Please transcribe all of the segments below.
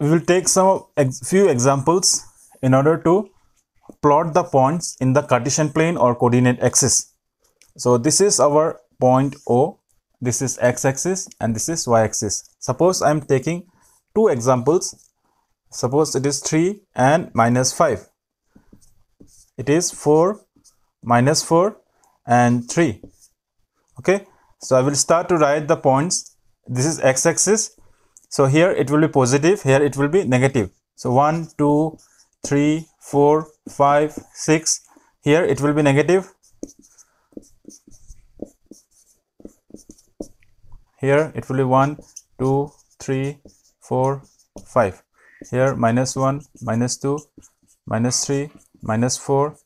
we will take some few examples in order to plot the points in the Cartesian plane or coordinate axis. So this is our point O, this is x-axis and this is y-axis. Suppose I am taking two examples, suppose it is 3 and minus 5. It is 4, minus 4 and 3. Okay, so I will start to write the points. This is x-axis so here it will be positive, here it will be negative. So 1, 2, 3, 4, 5, 6. Here it will be negative. Here it will be 1, 2, 3, 4, 5. Here minus 1, minus 2, minus 3, minus 4,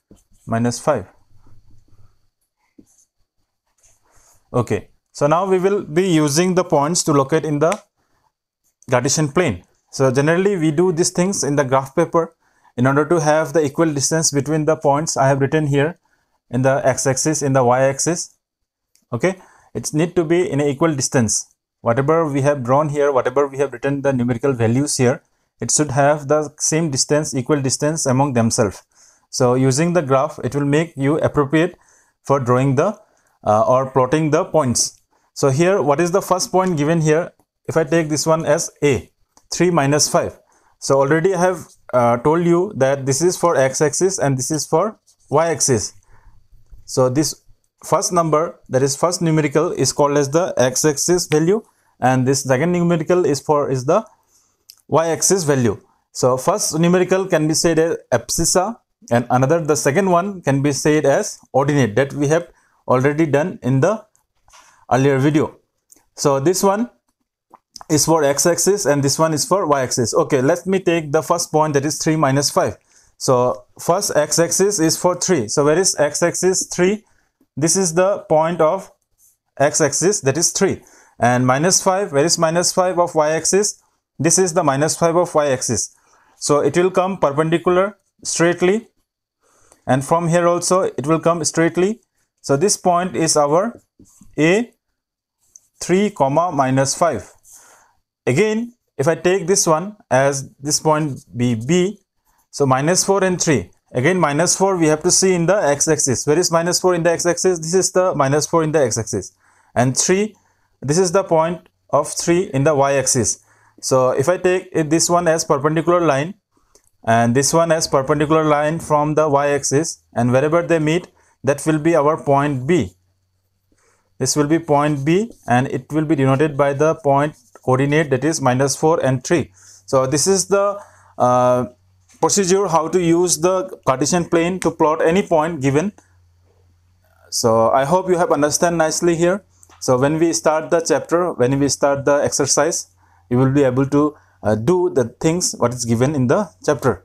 minus 5. Okay. So now we will be using the points to locate in the Cartesian plane. So generally we do these things in the graph paper in order to have the equal distance between the points I have written here in the x-axis in the y-axis okay it need to be in an equal distance whatever we have drawn here whatever we have written the numerical values here it should have the same distance equal distance among themselves so using the graph it will make you appropriate for drawing the uh, or plotting the points so here what is the first point given here if I take this one as a 3 minus 5 so already I have uh, told you that this is for x-axis and this is for y-axis so this first number that is first numerical is called as the x-axis value and this second numerical is for is the y-axis value so first numerical can be said as abscissa and another the second one can be said as ordinate that we have already done in the earlier video so this one is for x-axis and this one is for y-axis. Okay, let me take the first point that is 3 minus 5. So first x-axis is for 3. So where is x-axis 3? This is the point of x-axis that is 3. And minus 5, where is minus 5 of y-axis? This is the minus 5 of y-axis. So it will come perpendicular straightly and from here also it will come straightly. So this point is our a 3 comma minus 5 Again, if I take this one as this point B, B, so minus 4 and 3. Again, minus 4 we have to see in the x-axis. Where is minus 4 in the x-axis? This is the minus 4 in the x-axis. And 3, this is the point of 3 in the y-axis. So, if I take this one as perpendicular line and this one as perpendicular line from the y-axis and wherever they meet, that will be our point B. This will be point B and it will be denoted by the point coordinate that is minus 4 and 3. So this is the uh, procedure how to use the Cartesian plane to plot any point given. So I hope you have understand nicely here. So when we start the chapter, when we start the exercise, you will be able to uh, do the things what is given in the chapter.